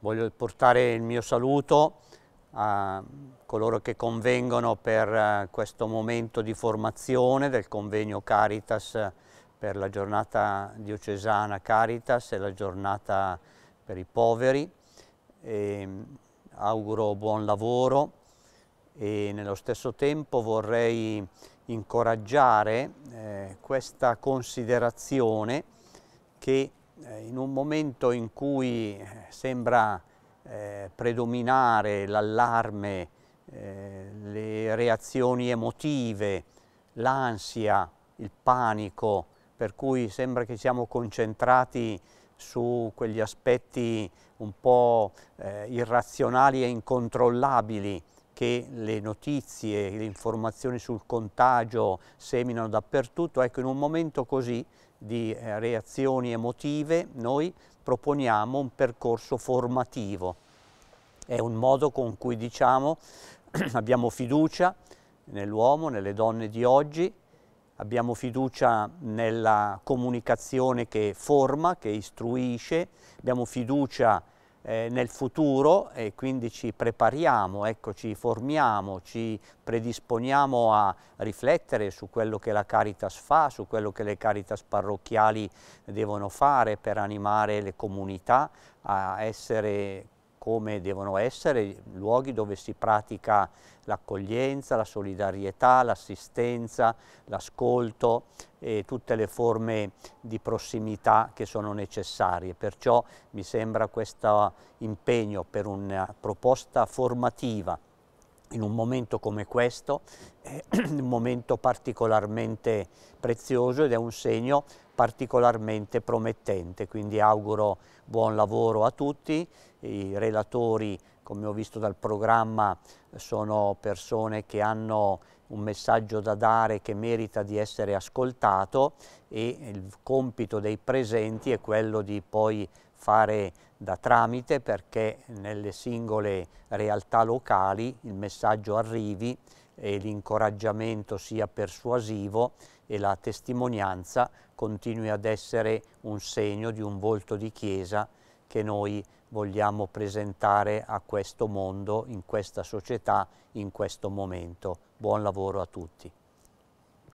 Voglio portare il mio saluto a coloro che convengono per eh, questo momento di formazione del convegno Caritas eh, per la giornata diocesana Caritas e la giornata per i poveri. E ehm, auguro buon lavoro e nello stesso tempo vorrei incoraggiare eh, questa considerazione che eh, in un momento in cui eh, sembra eh, predominare l'allarme, eh, le reazioni emotive, l'ansia, il panico, per cui sembra che siamo concentrati su quegli aspetti un po' eh, irrazionali e incontrollabili che le notizie, le informazioni sul contagio seminano dappertutto, ecco in un momento così di eh, reazioni emotive noi proponiamo un percorso formativo, è un modo con cui diciamo abbiamo fiducia nell'uomo, nelle donne di oggi, abbiamo fiducia nella comunicazione che forma, che istruisce, abbiamo fiducia eh, nel futuro e quindi ci prepariamo, ecco, ci formiamo, ci predisponiamo a riflettere su quello che la Caritas fa, su quello che le Caritas parrocchiali devono fare per animare le comunità a essere come devono essere luoghi dove si pratica l'accoglienza, la solidarietà, l'assistenza, l'ascolto e tutte le forme di prossimità che sono necessarie. Perciò mi sembra questo impegno per una proposta formativa in un momento come questo, è un momento particolarmente prezioso ed è un segno particolarmente promettente, quindi auguro buon lavoro a tutti, i relatori come ho visto dal programma sono persone che hanno un messaggio da dare che merita di essere ascoltato e il compito dei presenti è quello di poi fare da tramite perché nelle singole realtà locali il messaggio arrivi e l'incoraggiamento sia persuasivo e la testimonianza continui ad essere un segno di un volto di Chiesa che noi vogliamo presentare a questo mondo, in questa società, in questo momento. Buon lavoro a tutti.